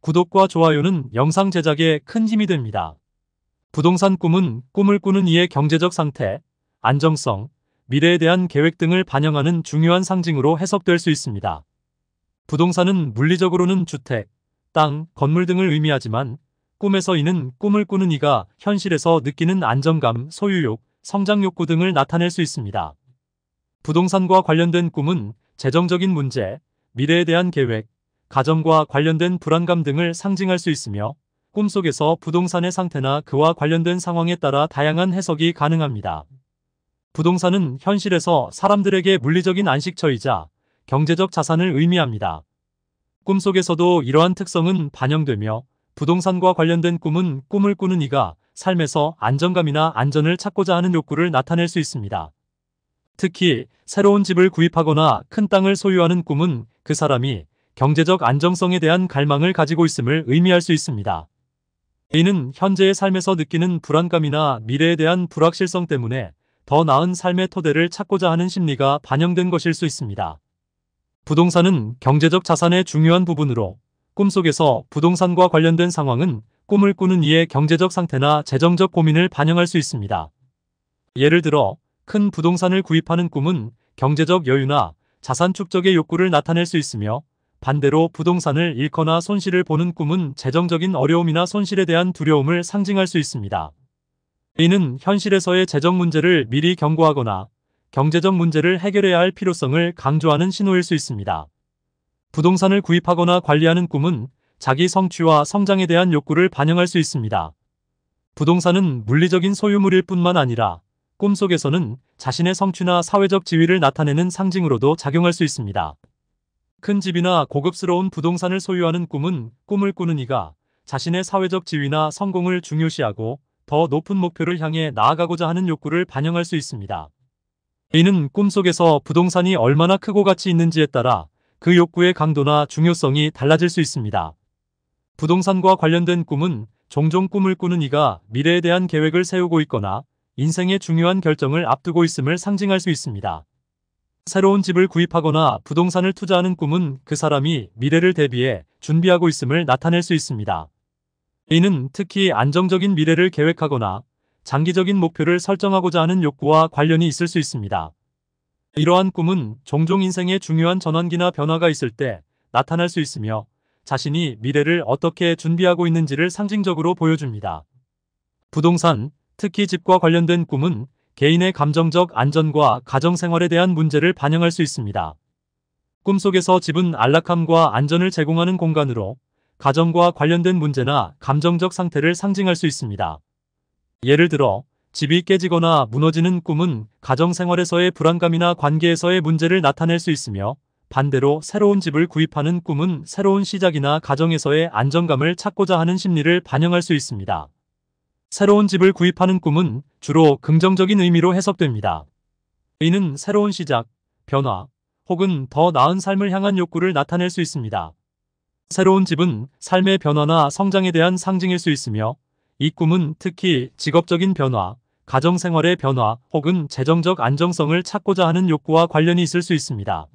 구독과 좋아요는 영상 제작에 큰 힘이 됩니다. 부동산 꿈은 꿈을 꾸는 이의 경제적 상태, 안정성, 미래에 대한 계획 등을 반영하는 중요한 상징으로 해석될 수 있습니다. 부동산은 물리적으로는 주택, 땅, 건물 등을 의미하지만 꿈에서 이는 꿈을 꾸는 이가 현실에서 느끼는 안정감, 소유욕, 성장 욕구 등을 나타낼 수 있습니다. 부동산과 관련된 꿈은 재정적인 문제, 미래에 대한 계획, 가정과 관련된 불안감 등을 상징할 수 있으며 꿈속에서 부동산의 상태나 그와 관련된 상황에 따라 다양한 해석이 가능합니다. 부동산은 현실에서 사람들에게 물리적인 안식처이자 경제적 자산을 의미합니다. 꿈속에서도 이러한 특성은 반영되며 부동산과 관련된 꿈은 꿈을 꾸는 이가 삶에서 안정감이나 안전을 찾고자 하는 욕구를 나타낼 수 있습니다. 특히 새로운 집을 구입하거나 큰 땅을 소유하는 꿈은 그 사람이 경제적 안정성에 대한 갈망을 가지고 있음을 의미할 수 있습니다. 이는 현재의 삶에서 느끼는 불안감이나 미래에 대한 불확실성 때문에 더 나은 삶의 토대를 찾고자 하는 심리가 반영된 것일 수 있습니다. 부동산은 경제적 자산의 중요한 부분으로 꿈속에서 부동산과 관련된 상황은 꿈을 꾸는 이의 경제적 상태나 재정적 고민을 반영할 수 있습니다. 예를 들어 큰 부동산을 구입하는 꿈은 경제적 여유나 자산 축적의 욕구를 나타낼 수 있으며 반대로 부동산을 잃거나 손실을 보는 꿈은 재정적인 어려움이나 손실에 대한 두려움을 상징할 수 있습니다. 이는 현실에서의 재정 문제를 미리 경고하거나 경제적 문제를 해결해야 할 필요성을 강조하는 신호일 수 있습니다. 부동산을 구입하거나 관리하는 꿈은 자기 성취와 성장에 대한 욕구를 반영할 수 있습니다. 부동산은 물리적인 소유물일 뿐만 아니라 꿈속에서는 자신의 성취나 사회적 지위를 나타내는 상징으로도 작용할 수 있습니다. 큰 집이나 고급스러운 부동산을 소유하는 꿈은 꿈을 꾸는 이가 자신의 사회적 지위나 성공을 중요시하고 더 높은 목표를 향해 나아가고자 하는 욕구를 반영할 수 있습니다. 이는 꿈속에서 부동산이 얼마나 크고 가치 있는지에 따라 그 욕구의 강도나 중요성이 달라질 수 있습니다. 부동산과 관련된 꿈은 종종 꿈을 꾸는 이가 미래에 대한 계획을 세우고 있거나 인생의 중요한 결정을 앞두고 있음을 상징할 수 있습니다. 새로운 집을 구입하거나 부동산을 투자하는 꿈은 그 사람이 미래를 대비해 준비하고 있음을 나타낼 수 있습니다. 이는 특히 안정적인 미래를 계획하거나 장기적인 목표를 설정하고자 하는 욕구와 관련이 있을 수 있습니다. 이러한 꿈은 종종 인생의 중요한 전환기나 변화가 있을 때 나타날 수 있으며 자신이 미래를 어떻게 준비하고 있는지를 상징적으로 보여줍니다. 부동산, 특히 집과 관련된 꿈은 개인의 감정적 안전과 가정생활에 대한 문제를 반영할 수 있습니다. 꿈속에서 집은 안락함과 안전을 제공하는 공간으로 가정과 관련된 문제나 감정적 상태를 상징할 수 있습니다. 예를 들어 집이 깨지거나 무너지는 꿈은 가정생활에서의 불안감이나 관계에서의 문제를 나타낼 수 있으며 반대로 새로운 집을 구입하는 꿈은 새로운 시작이나 가정에서의 안정감을 찾고자 하는 심리를 반영할 수 있습니다. 새로운 집을 구입하는 꿈은 주로 긍정적인 의미로 해석됩니다. 이는 새로운 시작, 변화, 혹은 더 나은 삶을 향한 욕구를 나타낼 수 있습니다. 새로운 집은 삶의 변화나 성장에 대한 상징일 수 있으며 이 꿈은 특히 직업적인 변화, 가정생활의 변화 혹은 재정적 안정성을 찾고자 하는 욕구와 관련이 있을 수 있습니다.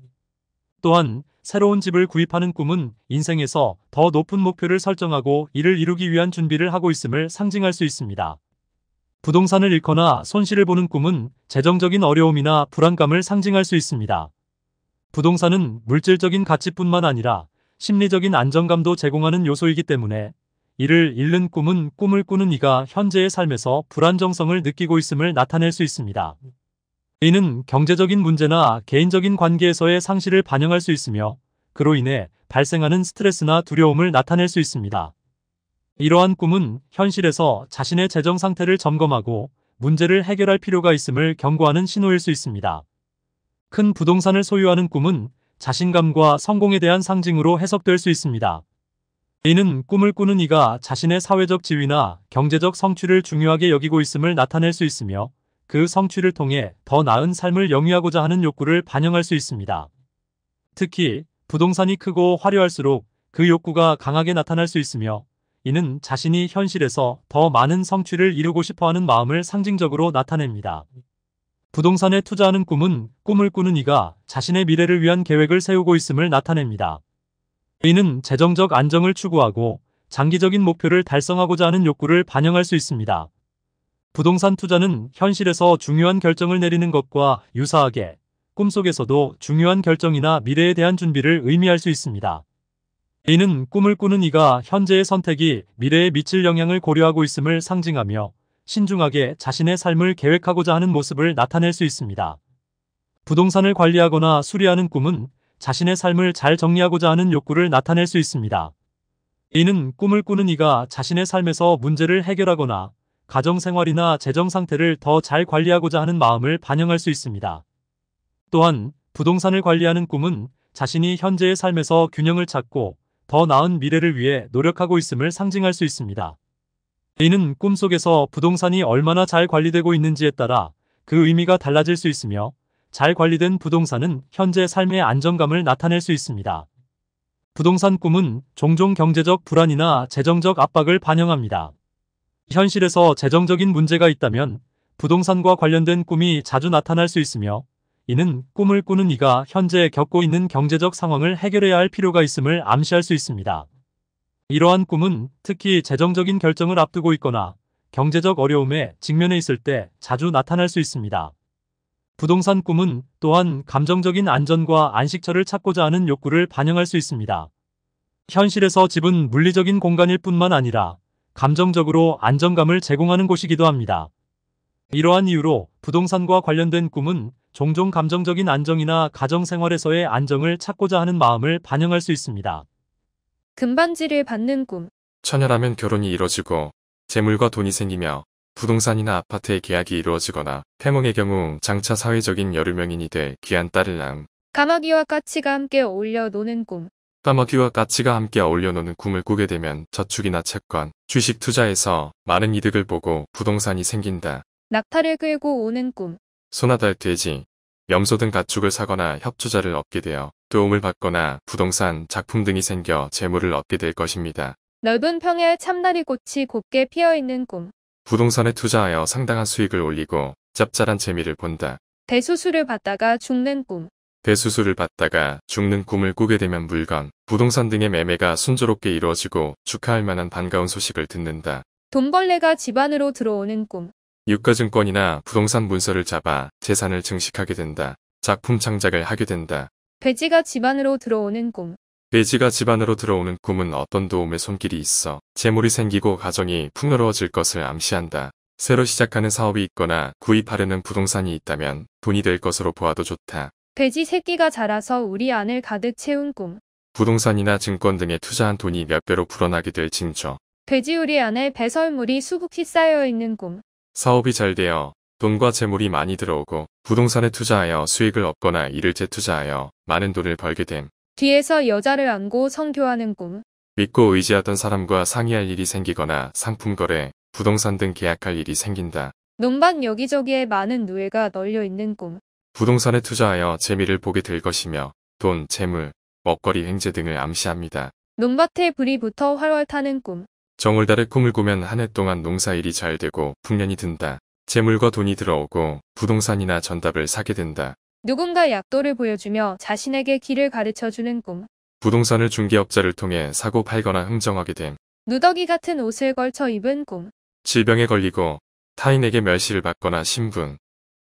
또한 새로운 집을 구입하는 꿈은 인생에서 더 높은 목표를 설정하고 이를 이루기 위한 준비를 하고 있음을 상징할 수 있습니다. 부동산을 잃거나 손실을 보는 꿈은 재정적인 어려움이나 불안감을 상징할 수 있습니다. 부동산은 물질적인 가치뿐만 아니라 심리적인 안정감도 제공하는 요소이기 때문에 이를 잃는 꿈은 꿈을 꾸는 이가 현재의 삶에서 불안정성을 느끼고 있음을 나타낼 수 있습니다. 이는 경제적인 문제나 개인적인 관계에서의 상실을 반영할 수 있으며 그로 인해 발생하는 스트레스나 두려움을 나타낼 수 있습니다. 이러한 꿈은 현실에서 자신의 재정 상태를 점검하고 문제를 해결할 필요가 있음을 경고하는 신호일 수 있습니다. 큰 부동산을 소유하는 꿈은 자신감과 성공에 대한 상징으로 해석될 수 있습니다. 이는 꿈을 꾸는 이가 자신의 사회적 지위나 경제적 성취를 중요하게 여기고 있음을 나타낼 수 있으며 그 성취를 통해 더 나은 삶을 영위하고자 하는 욕구를 반영할 수 있습니다. 특히 부동산이 크고 화려할수록 그 욕구가 강하게 나타날 수 있으며 이는 자신이 현실에서 더 많은 성취를 이루고 싶어하는 마음을 상징적으로 나타냅니다. 부동산에 투자하는 꿈은 꿈을 꾸는 이가 자신의 미래를 위한 계획을 세우고 있음을 나타냅니다. 이는 재정적 안정을 추구하고 장기적인 목표를 달성하고자 하는 욕구를 반영할 수 있습니다. 부동산 투자는 현실에서 중요한 결정을 내리는 것과 유사하게 꿈속에서도 중요한 결정이나 미래에 대한 준비를 의미할 수 있습니다. A는 꿈을 꾸는 이가 현재의 선택이 미래에 미칠 영향을 고려하고 있음을 상징하며 신중하게 자신의 삶을 계획하고자 하는 모습을 나타낼 수 있습니다. 부동산을 관리하거나 수리하는 꿈은 자신의 삶을 잘 정리하고자 하는 욕구를 나타낼 수 있습니다. A는 꿈을 꾸는 이가 자신의 삶에서 문제를 해결하거나 가정생활이나 재정 상태를 더 잘 관리하고자 하는 마음을 반영할 수 있습니다. 또한 부동산을 관리하는 꿈은 자신이 현재의 삶에서 균형을 찾고 더 나은 미래를 위해 노력하고 있음을 상징할 수 있습니다. 이는 꿈속에서 부동산이 얼마나 잘 관리되고 있는지에 따라 그 의미가 달라질 수 있으며 잘 관리된 부동산은 현재 삶의 안정감을 나타낼 수 있습니다. 부동산 꿈은 종종 경제적 불안이나 재정적 압박을 반영합니다. 현실에서 재정적인 문제가 있다면 부동산과 관련된 꿈이 자주 나타날 수 있으며 이는 꿈을 꾸는 이가 현재 겪고 있는 경제적 상황을 해결해야 할 필요가 있음을 암시할 수 있습니다. 이러한 꿈은 특히 재정적인 결정을 앞두고 있거나 경제적 어려움에 직면해 있을 때 자주 나타날 수 있습니다. 부동산 꿈은 또한 감정적인 안전과 안식처를 찾고자 하는 욕구를 반영할 수 있습니다. 현실에서 집은 물리적인 공간일 뿐만 아니라 감정적으로 안정감을 제공하는 곳이기도 합니다. 이러한 이유로 부동산과 관련된 꿈은 종종 감정적인 안정이나 가정생활에서의 안정을 찾고자 하는 마음을 반영할 수 있습니다. 금반지를 받는 꿈 처녀라면 결혼이 이뤄지고 재물과 돈이 생기며 부동산이나 아파트의 계약이 이루어지거나 태몽의 경우 장차 사회적인 여류명인이 될 귀한 딸을 낳음. 가마귀와 까치가 함께 어울려 노는 꿈 까마귀와 까치가 함께 어울려 노는 꿈을 꾸게 되면 저축이나 채권, 주식 투자에서 많은 이득을 보고 부동산이 생긴다. 낙타를 끌고 오는 꿈. 소나달 돼지, 염소 등 가축을 사거나 협조자를 얻게 되어 도움을 받거나 부동산, 작품 등이 생겨 재물을 얻게 될 것입니다. 넓은 평야에 참다리 꽃이 곱게 피어있는 꿈. 부동산에 투자하여 상당한 수익을 올리고 짭짤한 재미를 본다. 대수술을 받다가 죽는 꿈. 대수술을 받다가 죽는 꿈을 꾸게 되면 물건, 부동산 등의 매매가 순조롭게 이루어지고 축하할 만한 반가운 소식을 듣는다. 돈벌레가 집안으로 들어오는 꿈. 유가증권이나 부동산 문서를 잡아 재산을 증식하게 된다. 작품 창작을 하게 된다. 돼지가 집안으로 들어오는 꿈. 돼지가 집안으로 들어오는 꿈은 어떤 도움의 손길이 있어 재물이 생기고 가정이 풍요로워질 것을 암시한다. 새로 시작하는 사업이 있거나 구입하려는 부동산이 있다면 돈이 될 것으로 보아도 좋다. 돼지 새끼가 자라서 우리 안을 가득 채운 꿈. 부동산이나 증권 등에 투자한 돈이 몇 배로 불어나게 될 징조. 돼지 우리 안에 배설물이 수북히 쌓여 있는 꿈. 사업이 잘 되어 돈과 재물이 많이 들어오고 부동산에 투자하여 수익을 얻거나 이를재 투자하여 많은 돈을 벌게 됨. 뒤에서 여자를 안고 성교하는 꿈. 믿고 의지하던 사람과 상의할 일이 생기거나 상품 거래, 부동산 등 계약할 일이 생긴다. 논밭 여기저기에 많은 누에가 널려 있는 꿈. 부동산에 투자하여 재미를 보게 될 것이며 돈, 재물, 먹거리 행재 등을 암시합니다. 논밭에 불이 붙어 활활 타는 꿈. 정월달에 꿈을 꾸면 한 해 동안 농사일이 잘 되고 풍년이 든다. 재물과 돈이 들어오고 부동산이나 전답을 사게 된다. 누군가 약도를 보여주며 자신에게 길을 가르쳐주는 꿈. 부동산을 중개업자를 통해 사고 팔거나 흥정하게 됨. 누더기 같은 옷을 걸쳐 입은 꿈. 질병에 걸리고 타인에게 멸시를 받거나 신분,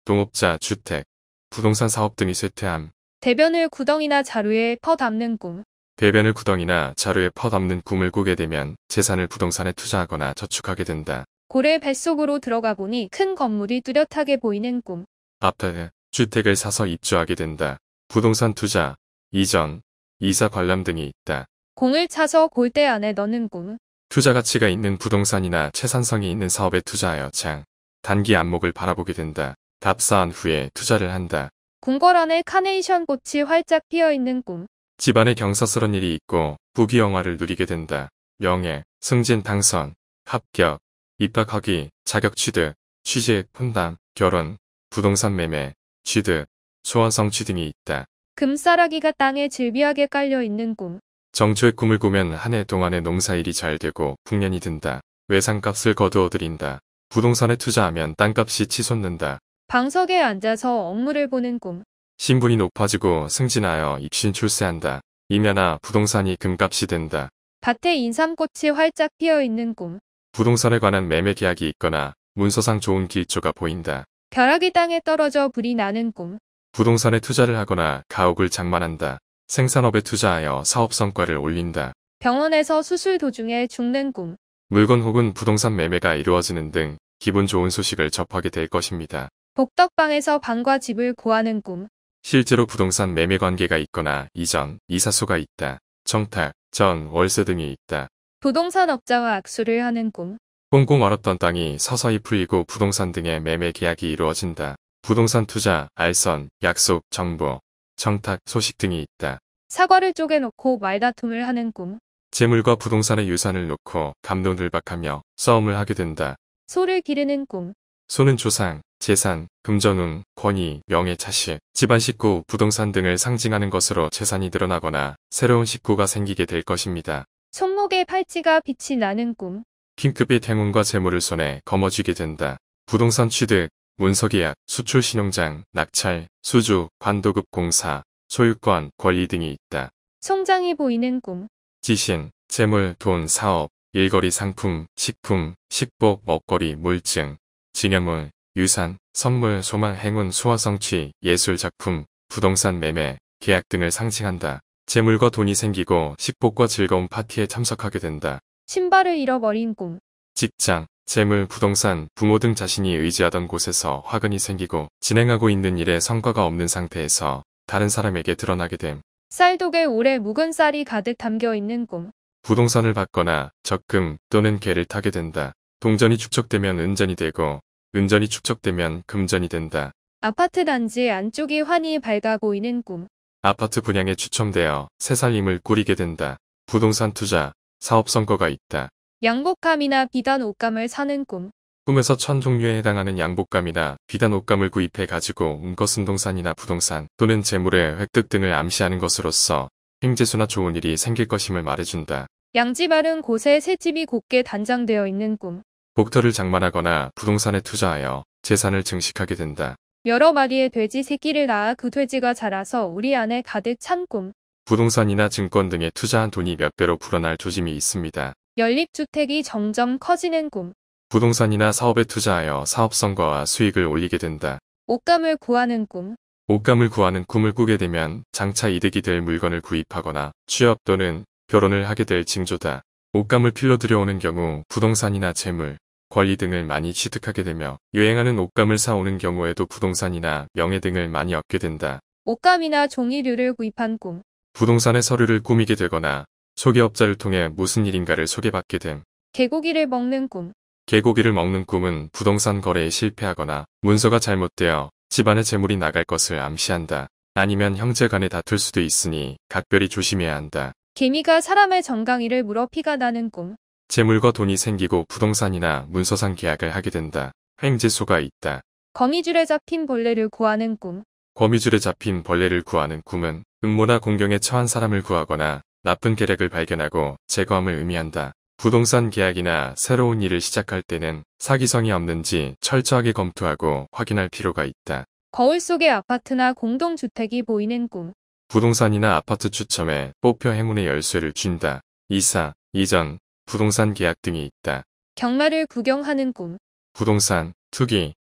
동업자, 주택, 부동산 사업 등이 쇠퇴함. 대변을 구덩이나 자루에 퍼담는 꿈. 대변을 구덩이나 자루에 퍼담는 꿈을 꾸게 되면 재산을 부동산에 투자하거나 저축하게 된다. 고래 뱃속으로 들어가 보니 큰 건물이 뚜렷하게 보이는 꿈. 아파트, 주택을 사서 입주하게 된다. 부동산 투자, 이전, 이사 관람 등이 있다. 공을 차서 골대 안에 넣는 꿈. 투자 가치가 있는 부동산이나 채산성이 있는 사업에 투자하여 장, 단기 안목을 바라보게 된다. 답사한 후에 투자를 한다. 궁궐 안에 카네이션 꽃이 활짝 피어있는 꿈. 집안에 경사스런 일이 있고 부귀영화를 누리게 된다. 명예, 승진 당선, 합격, 입학하기, 자격 취득, 취재 혼담, 결혼, 부동산 매매, 취득, 소원 성취 등이 있다. 금싸라기가 땅에 질비하게 깔려있는 꿈. 정초의 꿈을 꾸면 한 해 동안의 농사일이 잘 되고 풍년이 든다. 외상값을 거두어들인다. 부동산에 투자하면 땅값이 치솟는다. 방석에 앉아서 업무를 보는 꿈. 신분이 높아지고 승진하여 입신 출세한다. 이면나 부동산이 금값이 된다. 밭에 인삼꽃이 활짝 피어있는 꿈. 부동산에 관한 매매 계약이 있거나 문서상 좋은 기초가 보인다. 벼락이 땅에 떨어져 불이 나는 꿈. 부동산에 투자를 하거나 가옥을 장만한다. 생산업에 투자하여 사업 성과를 올린다. 병원에서 수술 도중에 죽는 꿈. 물건 혹은 부동산 매매가 이루어지는 등 기분 좋은 소식을 접하게 될 것입니다. 복덕방에서 방과 집을 구하는 꿈. 실제로 부동산 매매 관계가 있거나 이전, 이사소가 있다. 정탁 전, 월세 등이 있다. 부동산 업자와 악수를 하는 꿈. 꽁꽁 얼었던 땅이 서서히 풀리고 부동산 등의 매매 계약이 이루어진다. 부동산 투자, 알선, 약속, 정보, 청탁, 소식 등이 있다. 사과를 쪼개놓고 말다툼을 하는 꿈. 재물과 부동산의 유산을 놓고 감론을박하며 싸움을 하게 된다. 소를 기르는 꿈. 소는 조상, 재산, 금전운, 권위, 명예, 자식, 집안 식구, 부동산 등을 상징하는 것으로 재산이 늘어나거나 새로운 식구가 생기게 될 것입니다. 손목에 팔찌가 빛이 나는 꿈. 킹급의 행운과 재물을 손에 거머쥐게 된다. 부동산 취득, 문서계약, 수출 신용장, 낙찰, 수주, 관도급 공사, 소유권, 권리 등이 있다. 송장이 보이는 꿈. 지신, 재물, 돈, 사업, 일거리 상품, 식품, 식복, 먹거리, 물증, 진영물 유산, 선물, 소망, 행운, 수화 성취, 예술, 작품, 부동산, 매매, 계약 등을 상징한다. 재물과 돈이 생기고 식복과 즐거운 파티에 참석하게 된다. 신발을 잃어버린 꿈. 직장, 재물, 부동산, 부모 등 자신이 의지하던 곳에서 화근이 생기고 진행하고 있는 일에 성과가 없는 상태에서 다른 사람에게 드러나게 됨. 쌀독에 오래 묵은 쌀이 가득 담겨 있는 꿈. 부동산을 받거나 적금 또는 개를 타게 된다. 동전이 축적되면 은전이 되고 은전이 축적되면 금전이 된다. 아파트 단지 안쪽이 환히 밝아 보이는 꿈. 아파트 분양에 추첨되어 새살림을 꾸리게 된다. 부동산 투자, 사업 선거가 있다. 양복감이나 비단 옷감을 사는 꿈. 꿈에서 천 종류에 해당하는 양복감이나 비단 옷감을 구입해 가지고 운 것은 동산이나 부동산 또는 재물의 획득 등을 암시하는 것으로서 행재수나 좋은 일이 생길 것임을 말해준다. 양지 바른 곳에 새집이 곱게 단장되어 있는 꿈. 복터를 장만하거나 부동산에 투자하여 재산을 증식하게 된다. 여러 마리의 돼지 새끼를 낳아 그 돼지가 자라서 우리 안에 가득 찬 꿈. 부동산이나 증권 등에 투자한 돈이 몇 배로 불어날 조짐이 있습니다. 연립주택이 점점 커지는 꿈. 부동산이나 사업에 투자하여 사업성과와 수익을 올리게 된다. 옷감을 구하는 꿈. 옷감을 구하는 꿈을 꾸게 되면 장차 이득이 될 물건을 구입하거나 취업 또는 결혼을 하게 될 징조다. 옷감을 필러 들여오는 경우 부동산이나 재물, 권리 등을 많이 취득하게 되며 유행하는 옷감을 사오는 경우에도 부동산이나 명예 등을 많이 얻게 된다. 옷감이나 종이류를 구입한 꿈 부동산의 서류를 꾸미게 되거나 소개업자를 통해 무슨 일인가를 소개받게 됨. 개고기를 먹는 꿈 개고기를 먹는 꿈은 부동산 거래에 실패하거나 문서가 잘못되어 집안의 재물이 나갈 것을 암시한다. 아니면 형제 간에 다툴 수도 있으니 각별히 조심해야 한다. 개미가 사람의 정강이를 물어 피가 나는 꿈. 재물과 돈이 생기고 부동산이나 문서상 계약을 하게 된다. 횡재소가 있다. 거미줄에 잡힌 벌레를 구하는 꿈. 거미줄에 잡힌 벌레를 구하는 꿈은 음모나 공경에 처한 사람을 구하거나 나쁜 계략을 발견하고 제거함을 의미한다. 부동산 계약이나 새로운 일을 시작할 때는 사기성이 없는지 철저하게 검토하고 확인할 필요가 있다. 거울 속의 아파트나 공동주택이 보이는 꿈. 부동산이나 아파트 추첨에 뽑혀 행운의 열쇠를 준다 이사, 이전, 부동산 계약 등이 있다. 경마를 구경하는 꿈. 부동산, 투기,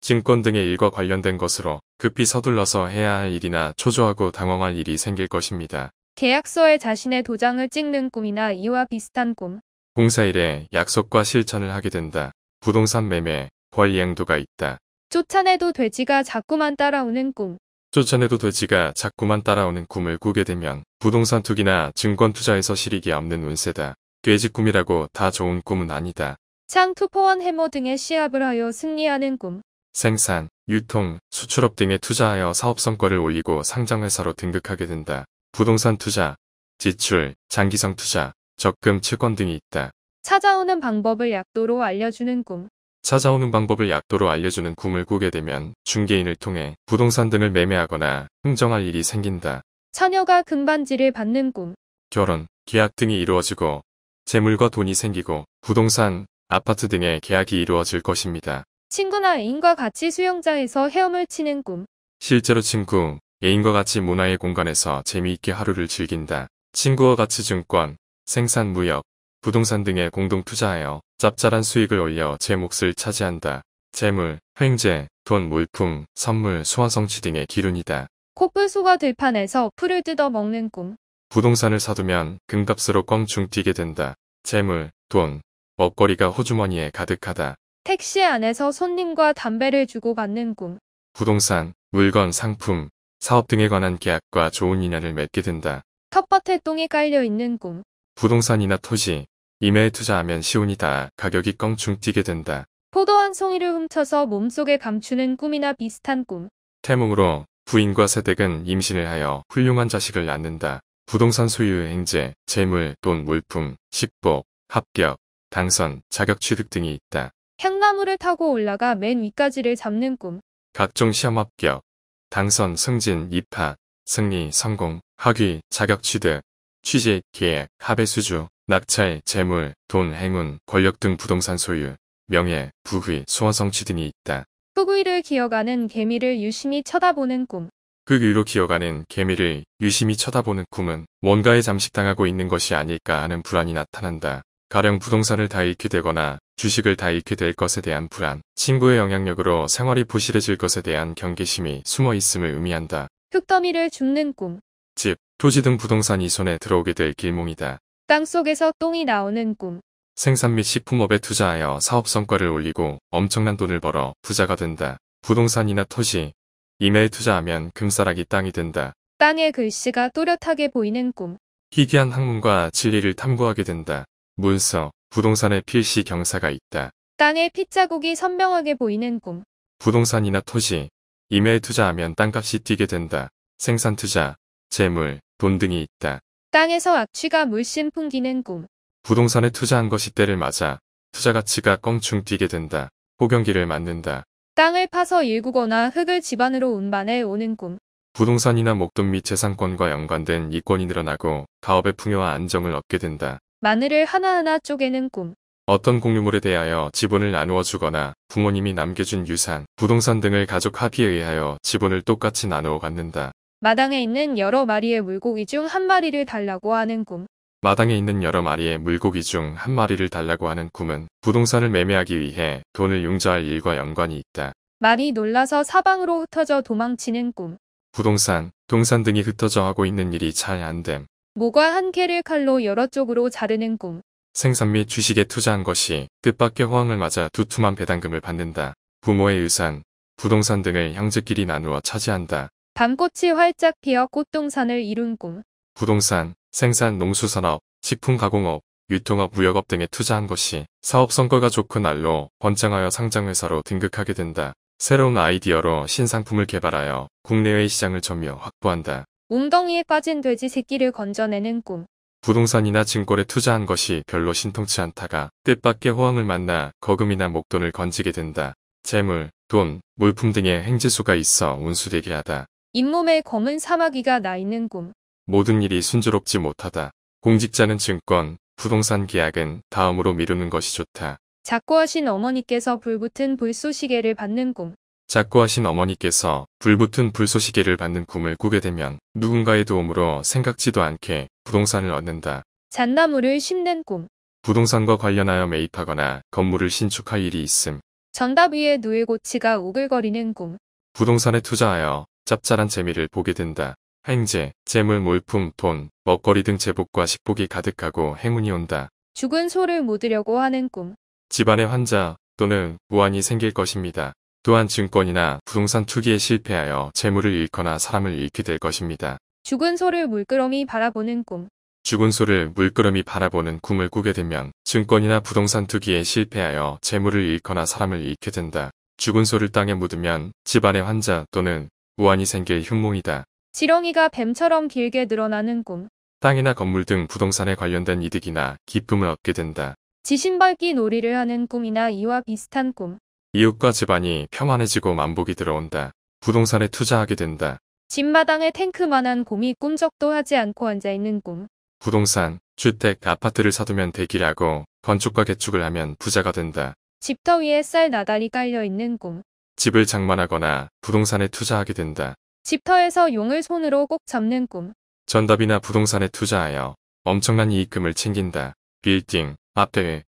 증권 등의 일과 관련된 것으로 급히 서둘러서 해야 할 일이나 초조하고 당황할 일이 생길 것입니다. 계약서에 자신의 도장을 찍는 꿈이나 이와 비슷한 꿈. 공사일에 약속과 실천을 하게 된다. 부동산 매매, 권리행도가 있다. 쫓아내도 돼지가 자꾸만 따라오는 꿈. 쫓아내도 돼지가 자꾸만 따라오는 꿈을 꾸게 되면 부동산 투기나 증권 투자에서 실익이 없는 운세다. 돼지 꿈이라고 다 좋은 꿈은 아니다. 창투포원 해모 등의 시합을 하여 승리하는 꿈. 생산, 유통, 수출업 등에 투자하여 사업 성과를 올리고 상장회사로 등극하게 된다. 부동산 투자, 지출, 장기성 투자, 적금, 채권 등이 있다. 찾아오는 방법을 약도로 알려주는 꿈. 찾아오는 방법을 약도로 알려주는 꿈을 꾸게 되면 중개인을 통해 부동산 등을 매매하거나 흥정할 일이 생긴다. 처녀가 금반지를 받는 꿈. 결혼, 계약 등이 이루어지고 재물과 돈이 생기고 부동산, 아파트 등의 계약이 이루어질 것입니다. 친구나 애인과 같이 수영장에서 헤엄을 치는 꿈. 실제로 친구, 애인과 같이 문화의 공간에서 재미있게 하루를 즐긴다. 친구와 같이 증권, 생산 무역, 부동산 등에 공동 투자하여 짭짤한 수익을 올려 제 몫을 차지한다. 재물, 횡재, 돈, 물품, 선물, 소화성취 등의 기운이다 코뿔 소가 들판에서 풀을 뜯어 먹는 꿈. 부동산을 사두면 금값으로 껑충 뛰게 된다. 재물, 돈, 먹거리가 호주머니에 가득하다. 택시 안에서 손님과 담배를 주고받는 꿈. 부동산, 물건, 상품, 사업 등에 관한 계약과 좋은 인연을 맺게 된다. 텃밭에 똥이 깔려 있는 꿈. 부동산이나 토지, 임해에 투자하면 시온이다. 가격이 껑충 뛰게 된다. 포도 한 송이를 훔쳐서 몸속에 감추는 꿈이나 비슷한 꿈. 태몽으로 부인과 세댁은 임신을 하여 훌륭한 자식을 낳는다. 부동산 소유의 행제, 재물, 돈, 물품, 식복, 합격, 당선, 자격 취득 등이 있다. 향나무를 타고 올라가 맨 위까지를 잡는 꿈. 각종 시험 합격, 당선, 승진, 입학, 승리, 성공, 학위, 자격 취득, 취직, 계획, 합의 수주, 낙찰, 재물, 돈, 행운, 권력 등 부동산 소유, 명예, 부귀, 소원성취 등이 있다. 후구이를 기어가는 개미를 유심히 쳐다보는 꿈. 그 위로 기어가는 개미를 유심히 쳐다보는 꿈은 뭔가에 잠식당하고 있는 것이 아닐까 하는 불안이 나타난다. 가령 부동산을 다 잃게 되거나 주식을 다 잃게 될 것에 대한 불안, 친구의 영향력으로 생활이 부실해질 것에 대한 경계심이 숨어 있음을 의미한다. 흙더미를 죽는 꿈. 집, 토지 등 부동산이 손에 들어오게 될 길몽이다. 땅속에서 똥이 나오는 꿈. 생산 및 식품업에 투자하여 사업 성과를 올리고 엄청난 돈을 벌어 부자가 된다. 부동산이나 토지, 이메일 투자하면 금사락이 땅이 된다. 땅의 글씨가 또렷하게 보이는 꿈. 희귀한 학문과 진리를 탐구하게 된다. 문서, 부동산에 필시 경사가 있다. 땅의 핏자국이 선명하게 보이는 꿈. 부동산이나 토지, 이메일 투자하면 땅값이 뛰게 된다. 생산 투자, 재물, 돈 등이 있다. 땅에서 악취가 물씬 풍기는 꿈. 부동산에 투자한 것이 때를 맞아 투자 가치가 껑충 뛰게 된다. 호경기를 맞는다. 땅을 파서 일구거나 흙을 집안으로 운반해 오는 꿈. 부동산이나 목돈 및 재산권과 연관된 이권이 늘어나고 가업의 풍요와 안정을 얻게 된다. 마늘을 하나하나 쪼개는 꿈. 어떤 공유물에 대하여 지분을 나누어 주거나 부모님이 남겨준 유산, 부동산 등을 가족 합의에 의하여 지분을 똑같이 나누어 갖는다. 마당에 있는 여러 마리의 물고기 중 한 마리를 달라고 하는 꿈. 마당에 있는 여러 마리의 물고기 중 한 마리를 달라고 하는 꿈은 부동산을 매매하기 위해 돈을 융자할 일과 연관이 있다. 말이 놀라서 사방으로 흩어져 도망치는 꿈. 부동산, 동산 등이 흩어져 하고 있는 일이 잘 안 됨. 모과 한캐를 칼로 여러 쪽으로 자르는 꿈. 생산 및 주식에 투자한 것이 뜻밖의 호황을 맞아 두툼한 배당금을 받는다. 부모의 유산, 부동산 등을 형제끼리 나누어 차지한다. 밤꽃이 활짝 피어 꽃동산을 이룬 꿈. 부동산, 생산 농수산업, 식품 가공업, 유통업, 무역업 등에 투자한 것이 사업 성과가 좋고 날로 번창하여 상장회사로 등극하게 된다. 새로운 아이디어로 신상품을 개발하여 국내외 시장을 점유 확보한다. 웅덩이에 빠진 돼지 새끼를 건져내는 꿈. 부동산이나 증권에 투자한 것이 별로 신통치 않다가 뜻밖의 호황을 만나 거금이나 목돈을 건지게 된다. 재물, 돈, 물품 등의 행지수가 있어 운수되게 하다. 잇몸에 검은 사마귀가 나 있는 꿈. 모든 일이 순조롭지 못하다. 공직자는 증권, 부동산 계약은 다음으로 미루는 것이 좋다. 작고하신 어머니께서 불붙은 불쏘시개를 받는 꿈. 작고하신 어머니께서 불붙은 불쏘시개를 받는 꿈을 꾸게 되면 누군가의 도움으로 생각지도 않게 부동산을 얻는다. 잔나무를 심는 꿈. 부동산과 관련하여 매입하거나 건물을 신축할 일이 있음. 전답 위에 누일고치가 우글거리는 꿈. 부동산에 투자하여 짭짤한 재미를 보게 된다. 행제, 재물, 물품, 돈, 먹거리 등 제복과 식복이 가득하고 행운이 온다. 죽은 소를 묻으려고 하는 꿈. 집안의 환자 또는 무한이 생길 것입니다. 또한 증권이나 부동산 투기에 실패하여 재물을 잃거나 사람을 잃게 될 것입니다. 죽은 소를 물끄러미 바라보는 꿈. 죽은 소를 물끄러미 바라보는 꿈을 꾸게 되면 증권이나 부동산 투기에 실패하여 재물을 잃거나 사람을 잃게 된다. 죽은 소를 땅에 묻으면 집안의 환자 또는 무한히 생길 흉몽이다. 지렁이가 뱀처럼 길게 늘어나는 꿈. 땅이나 건물 등 부동산에 관련된 이득이나 기쁨을 얻게 된다. 지신밟기 놀이를 하는 꿈이나 이와 비슷한 꿈. 이웃과 집안이 평안해지고 만복이 들어온다. 부동산에 투자하게 된다. 집마당에 탱크만한 곰이 꿈적도 하지 않고 앉아있는 꿈. 부동산, 주택, 아파트를 사두면 대기라고 건축과 개축을 하면 부자가 된다. 집터 위에 쌀 나달이 깔려있는 꿈. 집을 장만하거나 부동산에 투자하게 된다. 집터에서 용을 손으로 꼭 잡는 꿈. 전답이나 부동산에 투자하여 엄청난 이익금을 챙긴다. 빌딩, 앞대회,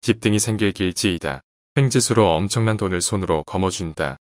집등이 생길 길지이다. 횡재수로 엄청난 돈을 손으로 거머쥔다.